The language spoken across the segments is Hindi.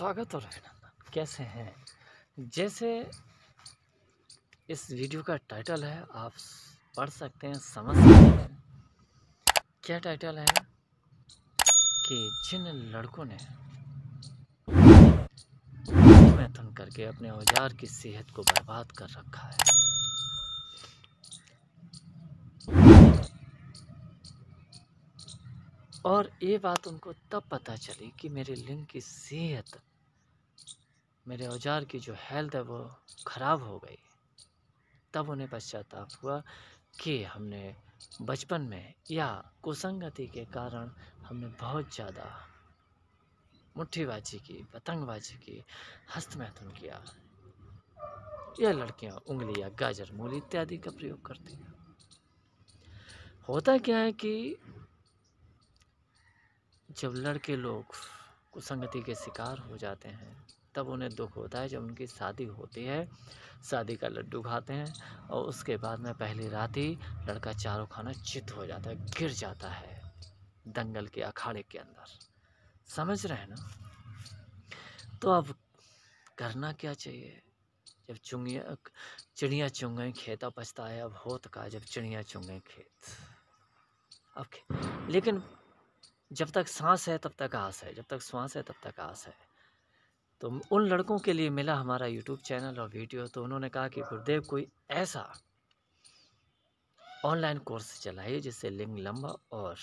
स्वागत और अभिनंदन कैसे हैं जैसे इस वीडियो का टाइटल है आप पढ़ सकते हैं समझ सकते हैं क्या टाइटल है कि जिन लड़कों ने मैथन करके अपने औजार की सेहत को बर्बाद कर रखा है और ये बात उनको तब पता चली कि मेरे लिंग की सेहत मेरे औजार की जो हेल्थ है वो ख़राब हो गई तब उन्हें पश्चाताप हुआ कि हमने बचपन में या कुसंगति के कारण हमने बहुत ज़्यादा मुट्ठीबाजी की पतंगबाजी की हस्तमैथुन किया यह लड़कियां उंगली या गाजर मूली इत्यादि का प्रयोग करती हैं होता क्या है कि जब लड़के लोग कुसंगति के शिकार हो जाते हैं तब उन्हें दुख होता है जब उनकी शादी होती है शादी का लड्डू खाते हैं और उसके बाद में पहली रात ही लड़का चारों खाना चित हो जाता है गिर जाता है दंगल के अखाड़े के अंदर समझ रहे हैं ना तो अब करना क्या चाहिए जब चुंगिया चिड़िया चुंग गई पछता है अब होत का जब चिड़िया चुंग गई खेत अब लेकिन जब तक सांस है तब तक आस है जब तक श्वास है तब तक आस है तो उन लड़कों के लिए मिला हमारा यूट्यूब चैनल और वीडियो तो उन्होंने कहा कि गुरुदेव कोई ऐसा ऑनलाइन कोर्स चलाइए जिससे लिंग लंबा और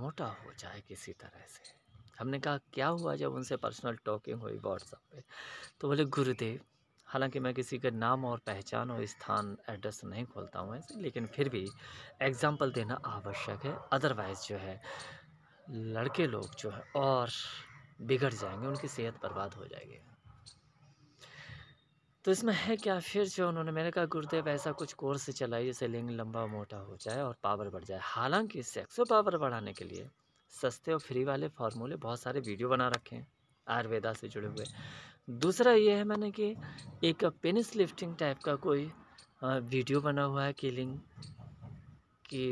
मोटा हो जाए किसी तरह से हमने कहा क्या हुआ जब उनसे पर्सनल टॉकिंग हुई व्हाट्सअप पे तो बोले गुरुदेव हालांकि मैं किसी के नाम और पहचान और स्थान एड्रेस नहीं खोलता हूँ ऐसे लेकिन फिर भी एग्ज़ाम्पल देना आवश्यक है अदरवाइज़ जो है लड़के लोग जो है और बिगड़ जाएंगे उनकी सेहत बर्बाद हो जाएगी तो इसमें है क्या फिर जो उन्होंने मैंने कहा गुरुदेव ऐसा कुछ कोर्स चलाई जैसे लिंग लंबा मोटा हो जाए और पावर बढ़ जाए हालांकि सेक्सो पावर बढ़ाने के लिए सस्ते और फ्री वाले फार्मूले बहुत सारे वीडियो बना रखे हैं आयुर्वेदा से जुड़े हुए दूसरा ये है मैंने कि एक पेनिस लिफ्टिंग टाइप का कोई वीडियो बना हुआ है कि लिंग की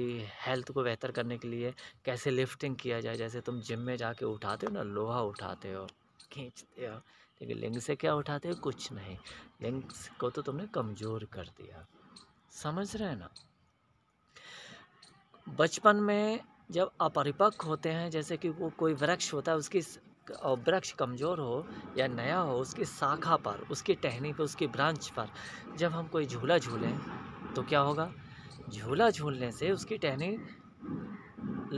हेल्थ को बेहतर करने के लिए कैसे लिफ्टिंग किया जाए जैसे तुम जिम में जाके उठाते हो ना लोहा उठाते हो खींचते हो लेकिन लिंग से क्या उठाते हो कुछ नहीं लिंग को तो तुमने कमज़ोर कर दिया समझ रहे हैं ना बचपन में जब अपरिपक्व होते हैं जैसे कि वो कोई वृक्ष होता है उसकी वृक्ष कमज़ोर हो या नया हो उसकी शाखा पर उसकी टहनी पर उसकी ब्रांच पर जब हम कोई झूला झूलें तो क्या होगा झूला झूलने से उसकी टहनी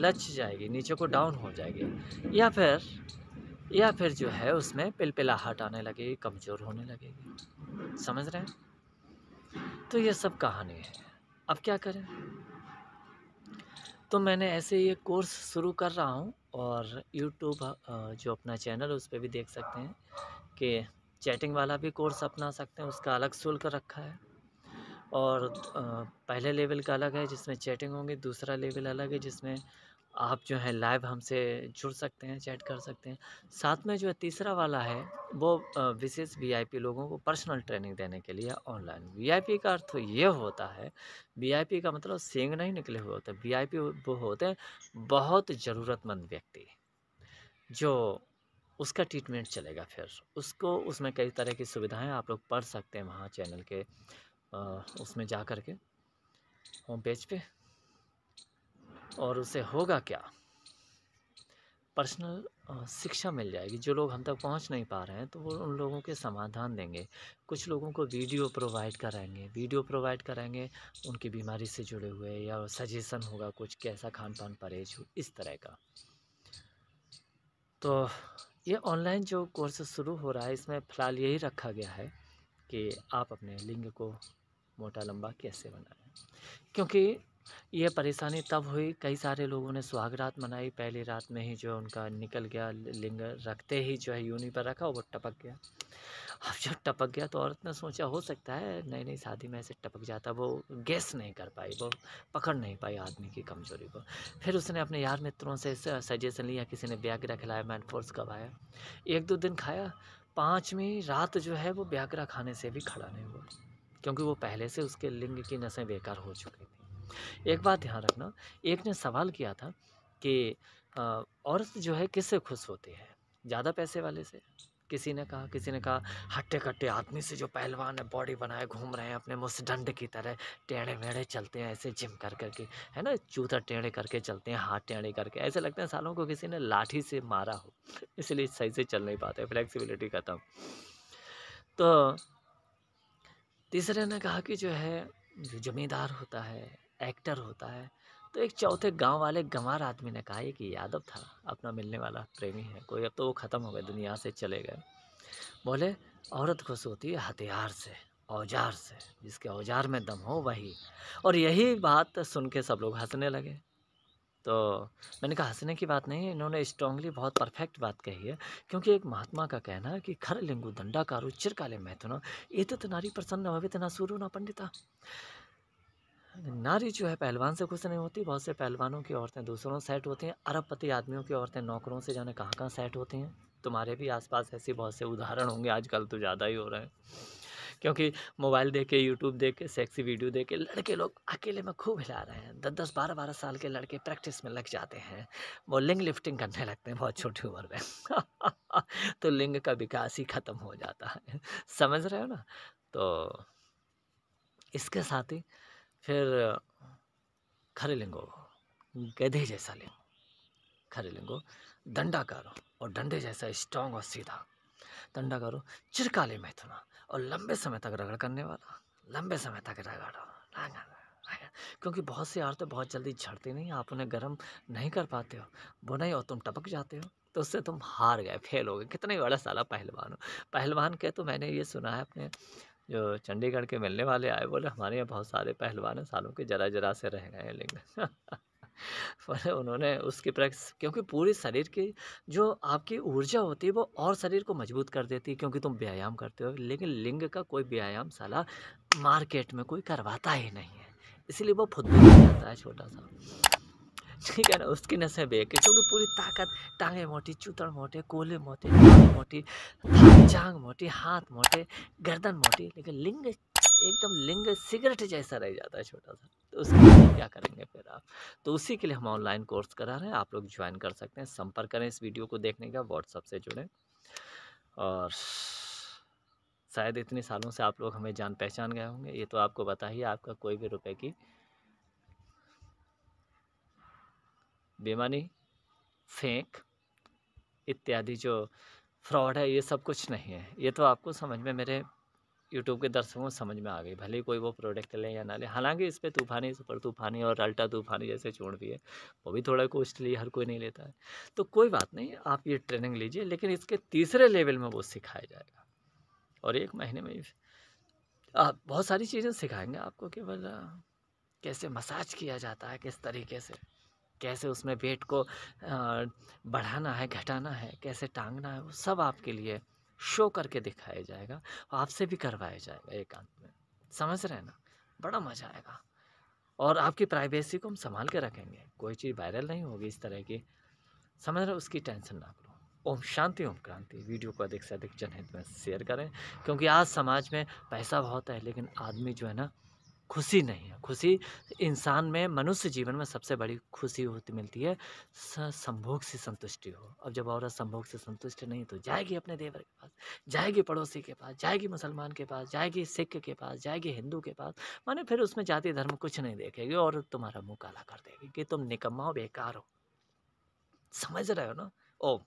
लच जाएगी नीचे को डाउन हो जाएगी या फिर या फिर जो है उसमें पिलपिलाहट आने लगेगी कमज़ोर होने लगेगी समझ रहे हैं तो ये सब कहानी है अब क्या करें तो मैंने ऐसे ये कोर्स शुरू कर रहा हूँ और यूट्यूब जो अपना चैनल है उस पर भी देख सकते हैं कि चैटिंग वाला भी कोर्स अपना सकते हैं उसका अलग शुल्क रखा है और पहले लेवल का अलग है जिसमें चैटिंग होंगी दूसरा लेवल अलग है जिसमें आप जो है लाइव हमसे जुड़ सकते हैं चैट कर सकते हैं साथ में जो है तीसरा वाला है वो विशेष वीआईपी लोगों को पर्सनल ट्रेनिंग देने के लिए ऑनलाइन वीआईपी का अर्थ ये होता है वीआईपी का मतलब सेंग नहीं निकले हुए होते वीआईपी वो होते हैं बहुत ज़रूरतमंद व्यक्ति जो उसका ट्रीटमेंट चलेगा फिर उसको उसमें कई तरह की सुविधाएँ आप लोग पढ़ सकते हैं वहाँ चैनल के उसमें जा कर के होम पेज पे और उसे होगा क्या पर्सनल शिक्षा मिल जाएगी जो लोग हम तक पहुंच नहीं पा रहे हैं तो वो उन लोगों के समाधान देंगे कुछ लोगों को वीडियो प्रोवाइड कराएंगे वीडियो प्रोवाइड कराएंगे उनकी बीमारी से जुड़े हुए या सजेशन होगा कुछ कैसा खान पान परहेज हो इस तरह का तो ये ऑनलाइन जो कोर्स शुरू हो रहा है इसमें फ़िलहाल यही रखा गया है कि आप अपने लिंग को मोटा लंबा कैसे बनाया क्योंकि यह परेशानी तब हुई कई सारे लोगों ने सुहाग रात मनाई पहली रात में ही जो उनका निकल गया लिंग रखते ही जो है यूनि पर रखा वो टपक गया अब जब टपक गया तो औरत ने सोचा हो सकता है नई नई शादी में ऐसे टपक जाता वो गैस नहीं कर पाई वो पकड़ नहीं पाई आदमी की कमज़ोरी को फिर उसने अपने यार मित्रों से सजेशन लिया किसी ने ब्याग्रा खिलाया मैनफोर्स आया एक दो दिन खाया पाँचवीं रात जो है वो ब्याग्रा खाने से भी खड़ा नहीं हुआ क्योंकि वो पहले से उसके लिंग की नसें बेकार हो चुकी थी एक बात ध्यान रखना एक ने सवाल किया था कि औरत जो है किससे खुश होती है ज़्यादा पैसे वाले से किसी ने कहा किसी ने कहा हट्टे कट्टे आदमी से जो पहलवान है बॉडी बनाए घूम रहे हैं अपने मुस्डंड की तरह टेढ़े मेढ़े चलते हैं ऐसे जिम कर करके है ना चूता टेढ़े करके चलते हैं हाथ टेढ़े करके ऐसे लगते हैं सालों को किसी ने लाठी से मारा हो इसलिए सही से चल नहीं पाते फ्लेक्सिबिलिटी खत्म तो तीसरे ने कहा कि जो है जो जमींदार होता है एक्टर होता है तो एक चौथे गांव वाले गंवार आदमी ने कहा कि यादव था अपना मिलने वाला प्रेमी है कोई अब तो वो ख़त्म हो गए दुनिया से चले गए बोले औरत खुश होती है हथियार से औजार से जिसके औजार में दम हो वही और यही बात सुन के सब लोग हंसने लगे तो मैंने कहा हंसने की बात नहीं इन्होंने स्ट्रांगली बहुत परफेक्ट बात कही है क्योंकि एक महात्मा का कहना है कि खर लिंगु दंडाकारो चिरकाले मैथुन तो नारी प्रसन्न भवित ना सूर्य ना पंडिता नारी जो है पहलवान से खुश नहीं होती बहुत से पहलवानों की औरतें दूसरों सेट होती हैं अरबपति आदमियों की औरतें नौकरों से जाने कहाँ कहाँ सेट होती हैं तुम्हारे भी आसपास ऐसे बहुत से उदाहरण होंगे आजकल तो ज़्यादा ही हो रहे हैं क्योंकि मोबाइल देख के यूट्यूब देख के सेक्सी वीडियो देख के लड़के लोग अकेले में खूब हिला रहे हैं दस दस बारह बारह साल के लड़के प्रैक्टिस में लग जाते हैं वो लिंग लिफ्टिंग करने लगते हैं बहुत छोटी उम्र में तो लिंग का विकास ही ख़त्म हो जाता है समझ रहे हो ना तो इसके साथ ही फिर खरे लिंगो गधे जैसा लिंग खरे लिंगो डंडा करो और डंडे जैसा स्ट्रांग और सीधा दंडा करो चिरकाले मैथुना और लंबे समय तक रगड़ करने वाला लंबे समय तक रगड़ो रगड़ क्योंकि बहुत सी औरतें बहुत जल्दी झड़ती नहीं आप उन्हें गर्म नहीं कर पाते हो बुनाई और तुम टपक जाते हो तो उससे तुम हार गए फेल हो गए कितने बड़ा साला पहलवान हो पहलवान के तो मैंने ये सुना है अपने जो चंडीगढ़ के मिलने वाले आए बोले हमारे यहाँ बहुत सारे पहलवान हैं सालों के जरा जरा से रह गए हैं लेकिन पर उन्होंने उसके प्रैक्टिस क्योंकि पूरे शरीर की जो आपकी ऊर्जा होती है वो और शरीर को मजबूत कर देती है क्योंकि तुम व्यायाम करते हो लेकिन लिंग का कोई व्यायाम साला मार्केट में कोई करवाता ही नहीं है इसलिए वो खुद जाता है छोटा सा ठीक है ना उसकी नसें बेक क्योंकि पूरी ताकत टांगे मोटी चूतड़ मोटे कोले मोटे मोटी जांग मोटी हाथ मोटे गर्दन मोटी लेकिन लिंग एकदम लिंग सिगरेट जैसा रह जाता है छोटा सा तो उसके लिए क्या करेंगे फिर आप तो उसी के लिए हम ऑनलाइन कोर्स करा रहे हैं आप लोग ज्वाइन कर सकते हैं संपर्क करें इस वीडियो को देखने का व्हाट्सअप से जुड़ें और शायद इतने सालों से आप लोग हमें जान पहचान गए होंगे ये तो आपको बताइए आपका कोई भी रुपए की बेमानी फेंक इत्यादि जो फ्रॉड है ये सब कुछ नहीं है ये तो आपको समझ में मेरे यूट्यूब के दर्शकों को समझ में आ गई भले ही कोई वो प्रोडक्ट लें या ना लें हालांकि इस पर तूफानी सुपर तूफानी और अल्टा तूफानी जैसे चूड़ भी है वो भी थोड़ा कॉस्टली हर कोई नहीं लेता है तो कोई बात नहीं आप ये ट्रेनिंग लीजिए लेकिन इसके तीसरे लेवल में वो सिखाया जाएगा और एक महीने में आप बहुत सारी चीज़ें सिखाएंगे आपको केवल कैसे मसाज किया जाता है किस तरीके से कैसे उसमें वेट को बढ़ाना है घटाना है कैसे टांगना है वो सब आपके लिए शो करके दिखाया जाएगा आपसे भी करवाया जाएगा एकांत में समझ रहे हैं ना बड़ा मज़ा आएगा और आपकी प्राइवेसी को हम संभाल के रखेंगे कोई चीज़ वायरल नहीं होगी इस तरह की समझ रहे उसकी टेंशन ना करो ओम शांति ओम क्रांति वीडियो को अधिक से अधिक जनहित में शेयर करें क्योंकि आज समाज में पैसा बहुत है लेकिन आदमी जो है ना खुशी नहीं है खुशी इंसान में मनुष्य जीवन में सबसे बड़ी खुशी होती मिलती है संभोग से संतुष्टि हो अब जब औरत संभोग से संतुष्ट नहीं तो जाएगी अपने देवर के पास जाएगी पड़ोसी के पास जाएगी मुसलमान के पास जाएगी सिख के पास जाएगी हिंदू के पास माने फिर उसमें जाति धर्म कुछ नहीं देखेगी और तुम्हारा मुँह काला कर देगी कि तुम निकम्मा हो बेकार हो समझ रहे हो ना ओम